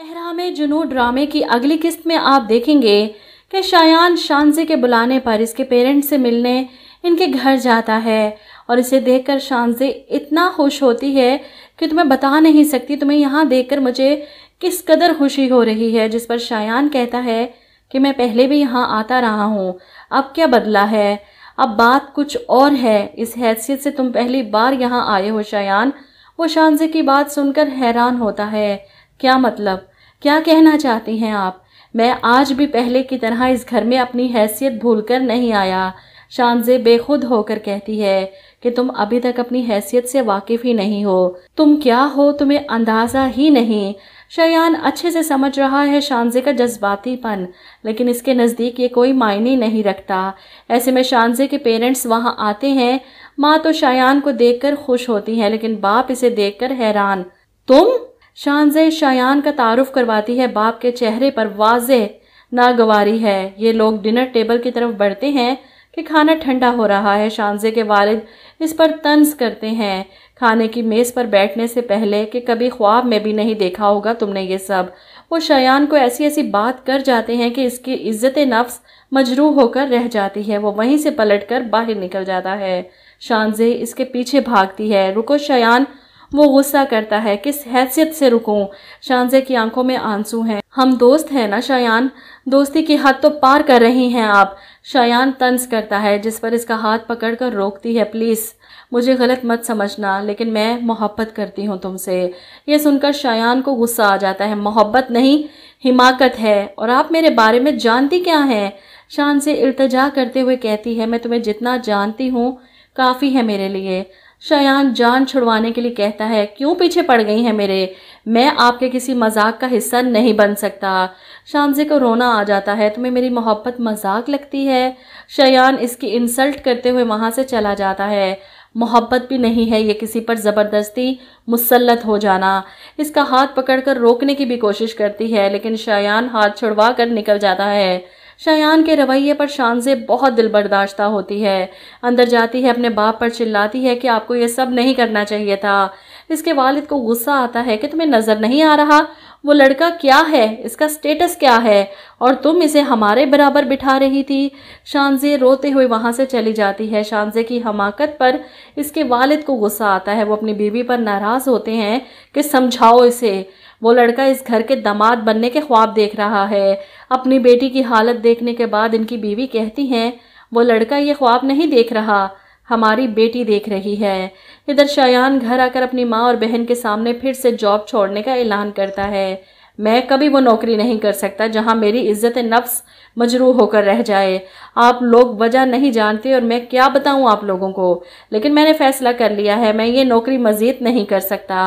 एहराम जुनू ड्रामे की अगली किस्त में आप देखेंगे कि शायान शानजी के बुलाने पर इसके पेरेंट्स से मिलने इनके घर जाता है और इसे देखकर कर इतना खुश होती है कि तुम्हें बता नहीं सकती तुम्हें यहाँ देखकर मुझे किस कदर खुशी हो रही है जिस पर शायान कहता है कि मैं पहले भी यहाँ आता रहा हूँ अब क्या बदला है अब बात कुछ और है इस हैसियत से तुम पहली बार यहाँ आए हो शायान वो शानजे की बात सुनकर हैरान होता है क्या मतलब क्या कहना चाहती हैं आप मैं आज भी पहले की तरह इस घर में अपनी हैसियत भूलकर नहीं आया शानजे बेखुद होकर कहती है कि तुम अभी तक अपनी हैसियत से वाकिफ ही नहीं हो तुम क्या हो तुम्हें अंदाजा ही नहीं शयान अच्छे से समझ रहा है शानजे का जज्बातीपन लेकिन इसके नज़दीक ये कोई मायने नहीं रखता ऐसे में शानजे के पेरेंट्स वहाँ आते हैं माँ तो शायान को देखकर खुश होती हैं लेकिन बाप इसे देखकर हैरान तुम शानज शायान का तारुफ करवाती है बाप के चेहरे पर वाज नागवारी है ये लोग डिनर टेबल की तरफ बढ़ते हैं कि खाना ठंडा हो रहा है शानजे के वालिद इस पर तंज करते हैं खाने की मेज़ पर बैठने से पहले कि कभी ख्वाब में भी नहीं देखा होगा तुमने ये सब वो शयान को ऐसी ऐसी बात कर जाते हैं कि इसकी इज्जत नफ्स मजरूह होकर रह जाती है वो वहीं से पलट कर बाहर निकल जाता है शानजे इसके पीछे भागती है रुको शयान वो गुस्सा करता है किस हैसियत से रुकूं शानजे की आंखों में आंसू हैं हम दोस्त हैं ना शायान दोस्ती की हद तो पार कर रही हैं आप शायान तंज करता है जिस पर इसका हाथ पकड़कर रोकती है प्लीज़ मुझे गलत मत समझना लेकिन मैं मोहब्बत करती हूँ तुमसे ये सुनकर शायान को गुस्सा आ जाता है मोहब्बत नहीं हिमाकत है और आप मेरे बारे में जानती क्या हैं शान से इल्तजा करते हुए कहती है मैं तुम्हें जितना जानती हूँ काफ़ी है मेरे लिए शयान जान छुड़वाने के लिए कहता है क्यों पीछे पड़ गई हैं मेरे मैं आपके किसी मजाक का हिस्सा नहीं बन सकता शामजे को रोना आ जाता है तुम्हें मेरी मोहब्बत मजाक लगती है शयान इसकी इंसल्ट करते हुए वहाँ से चला जाता है मोहब्बत भी नहीं है ये किसी पर ज़बरदस्ती मुसलत हो जाना इसका हाथ पकड़कर रोकने की भी कोशिश करती है लेकिन शयान हाथ छुड़वा कर निकल जाता है शयान के रवैये पर शानजे बहुत दिल बर्दाश्ता होती है अंदर जाती है अपने बाप पर चिल्लाती है कि आपको ये सब नहीं करना चाहिए था इसके वालिद को गुस्सा आता है कि तुम्हें नज़र नहीं आ रहा वो लड़का क्या है इसका स्टेटस क्या है और तुम इसे हमारे बराबर बिठा रही थी शानजे रोते हुए वहाँ से चली जाती है शानजे की हमाकत पर इसके वालिद को गुस्सा आता है वो अपनी बीवी पर नाराज़ होते हैं कि समझाओ इसे वो लड़का इस घर के दामाद बनने के ख्वाब देख रहा है अपनी बेटी की हालत देखने के बाद इनकी बीवी कहती हैं वो लड़का ये ख्वाब नहीं देख रहा हमारी बेटी देख रही है इधर शायान घर आकर अपनी माँ और बहन के सामने फिर से जॉब छोड़ने का ऐलान करता है मैं कभी वो नौकरी नहीं कर सकता जहाँ मेरी इज्जत नफ्स मजरू होकर रह जाए आप लोग वजह नहीं जानते और मैं क्या बताऊँ आप लोगों को लेकिन मैंने फैसला कर लिया है मैं ये नौकरी मज़ीद नहीं कर सकता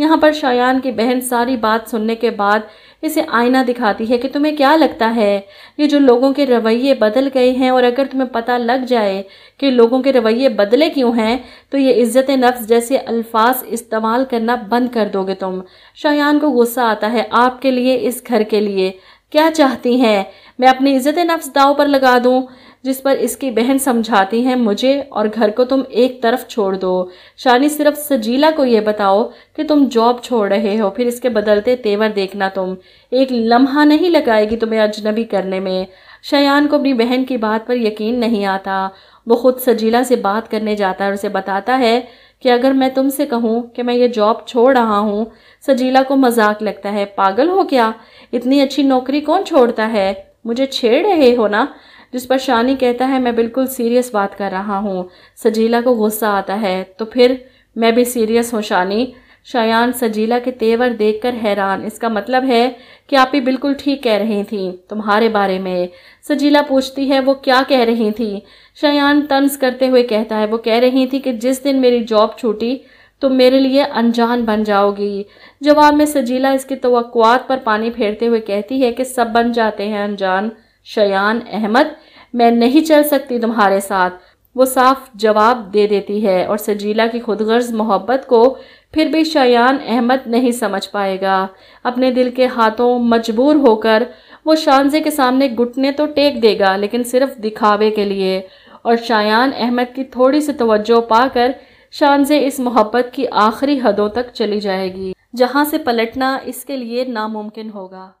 यहाँ पर शायान की बहन सारी बात सुनने के बाद इसे आईना दिखाती है कि तुम्हें क्या लगता है ये जो लोगों के रवैये बदल गए हैं और अगर तुम्हें पता लग जाए कि लोगों के रवैये बदले क्यों हैं तो ये इज़्ज़त नफ्स जैसे अल्फाज इस्तेमाल करना बंद कर दोगे तुम शायान को गुस्सा आता है आपके लिए इस घर के लिए क्या चाहती हैं मैं अपनी इज़्ज़त नफ्स दाव पर लगा दूँ जिस पर इसकी बहन समझाती है मुझे और घर को तुम एक तरफ छोड़ दो शानी सिर्फ सजीला को यह बताओ कि तुम जॉब छोड़ रहे हो फिर इसके बदलते तेवर देखना तुम एक लम्हा नहीं लगाएगी तुम्हें अजनबी करने में शयान को अपनी बहन की बात पर यकीन नहीं आता वो खुद सजीला से बात करने जाता है और उसे बताता है कि अगर मैं तुमसे कहूँ कि मैं ये जॉब छोड़ रहा हूँ सजीला को मजाक लगता है पागल हो क्या इतनी अच्छी नौकरी कौन छोड़ता है मुझे छेड़ रहे हो ना जिस पर शानी कहता है मैं बिल्कुल सीरियस बात कर रहा हूँ सजीला को गुस्सा आता है तो फिर मैं भी सीरियस हूँ शानी शायान सजीला के तेवर देखकर हैरान इसका मतलब है कि आप ही बिल्कुल ठीक कह रही थी तुम्हारे बारे में सजीला पूछती है वो क्या कह रही थी शायान तंज करते हुए कहता है वो कह रही थी कि जिस दिन मेरी जॉब छूटी तो मेरे लिए अनजान बन जाओगी जवाब में सजीला इसकी तो पर पानी फेरते हुए कहती है कि सब बन जाते हैं अनजान शयान अहमद मैं नहीं चल सकती तुम्हारे साथ वो साफ जवाब दे देती है और सजीला की खुदगर्ज मोहब्बत को फिर भी शायान अहमद नहीं समझ पाएगा अपने दिल के हाथों मजबूर होकर वो शानजे के सामने घुटने तो टेक देगा लेकिन सिर्फ दिखावे के लिए और शायान अहमद की थोड़ी सी तवज्जो पाकर शानजे इस मोहब्बत की आखिरी हदों तक चली जाएगी जहाँ से पलटना इसके लिए नामुमकिन होगा